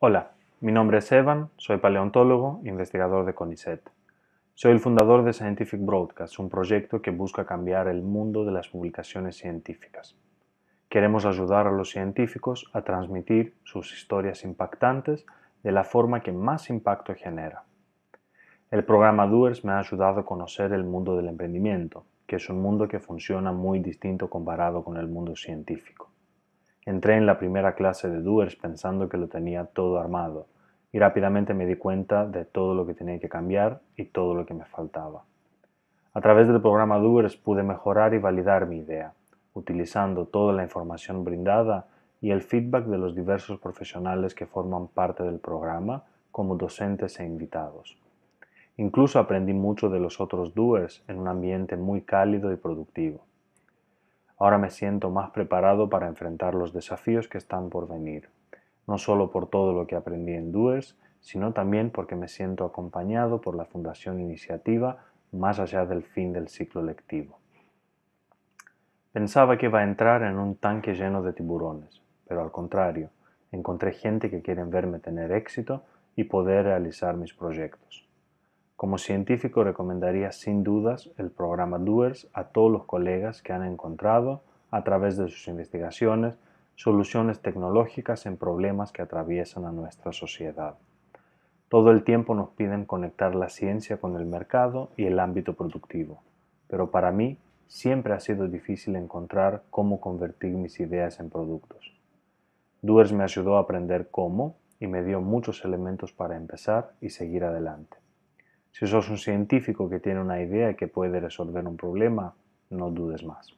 Hola, mi nombre es Evan, soy paleontólogo e investigador de CONICET. Soy el fundador de Scientific Broadcast, un proyecto que busca cambiar el mundo de las publicaciones científicas. Queremos ayudar a los científicos a transmitir sus historias impactantes de la forma que más impacto genera. El programa Doers me ha ayudado a conocer el mundo del emprendimiento, que es un mundo que funciona muy distinto comparado con el mundo científico. Entré en la primera clase de Duers pensando que lo tenía todo armado y rápidamente me di cuenta de todo lo que tenía que cambiar y todo lo que me faltaba. A través del programa Duers pude mejorar y validar mi idea, utilizando toda la información brindada y el feedback de los diversos profesionales que forman parte del programa como docentes e invitados. Incluso aprendí mucho de los otros Doers en un ambiente muy cálido y productivo. Ahora me siento más preparado para enfrentar los desafíos que están por venir, no solo por todo lo que aprendí en Duers, sino también porque me siento acompañado por la Fundación Iniciativa más allá del fin del ciclo lectivo. Pensaba que iba a entrar en un tanque lleno de tiburones, pero al contrario, encontré gente que quiere verme tener éxito y poder realizar mis proyectos. Como científico recomendaría sin dudas el programa DOERS a todos los colegas que han encontrado, a través de sus investigaciones, soluciones tecnológicas en problemas que atraviesan a nuestra sociedad. Todo el tiempo nos piden conectar la ciencia con el mercado y el ámbito productivo, pero para mí siempre ha sido difícil encontrar cómo convertir mis ideas en productos. Doers me ayudó a aprender cómo y me dio muchos elementos para empezar y seguir adelante. Si sos un científico que tiene una idea que puede resolver un problema, no dudes más.